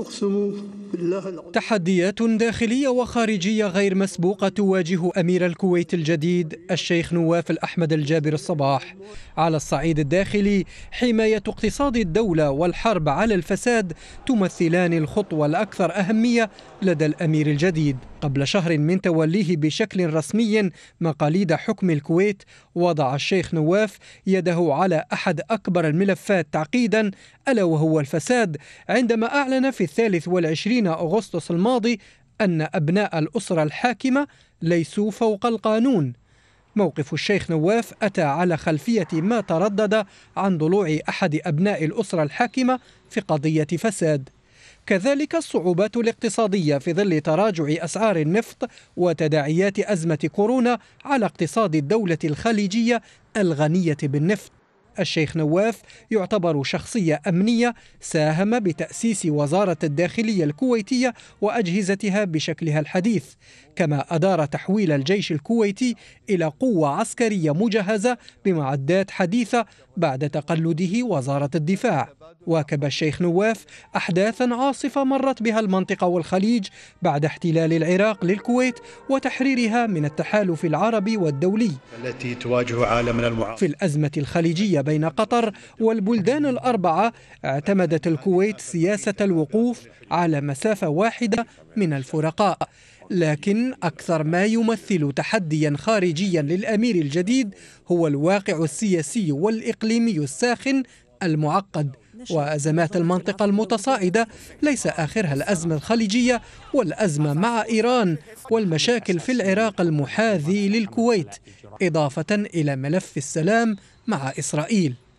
أقسم بالله تحديات داخلية وخارجية غير مسبوقة تواجه أمير الكويت الجديد الشيخ نواف الأحمد الجابر الصباح على الصعيد الداخلي حماية اقتصاد الدولة والحرب على الفساد تمثلان الخطوة الأكثر أهمية لدى الأمير الجديد قبل شهر من توليه بشكل رسمي مقاليد حكم الكويت وضع الشيخ نواف يده على أحد أكبر الملفات تعقيدا ألا وهو الفساد عندما أعلن في الثالث والعشرين أغسطس الماضي أن أبناء الأسرة الحاكمة ليسوا فوق القانون موقف الشيخ نواف أتى على خلفية ما تردد عن ضلوع أحد أبناء الأسرة الحاكمة في قضية فساد كذلك الصعوبات الاقتصادية في ظل تراجع أسعار النفط وتداعيات أزمة كورونا على اقتصاد الدولة الخليجية الغنية بالنفط الشيخ نواف يعتبر شخصية أمنية ساهم بتأسيس وزارة الداخلية الكويتية وأجهزتها بشكلها الحديث، كما أدار تحويل الجيش الكويتي إلى قوة عسكرية مجهزة بمعدات حديثة بعد تقلده وزارة الدفاع. واكب الشيخ نواف احداثا عاصفه مرت بها المنطقه والخليج بعد احتلال العراق للكويت وتحريرها من التحالف العربي والدولي التي تواجه عالمنا المعارض في الازمه الخليجيه بين قطر والبلدان الاربعه اعتمدت الكويت سياسه الوقوف على مسافه واحده من الفرقاء لكن أكثر ما يمثل تحديا خارجيا للأمير الجديد هو الواقع السياسي والإقليمي الساخن المعقد وأزمات المنطقة المتصاعدة ليس آخرها الأزمة الخليجية والأزمة مع إيران والمشاكل في العراق المحاذي للكويت إضافة إلى ملف السلام مع إسرائيل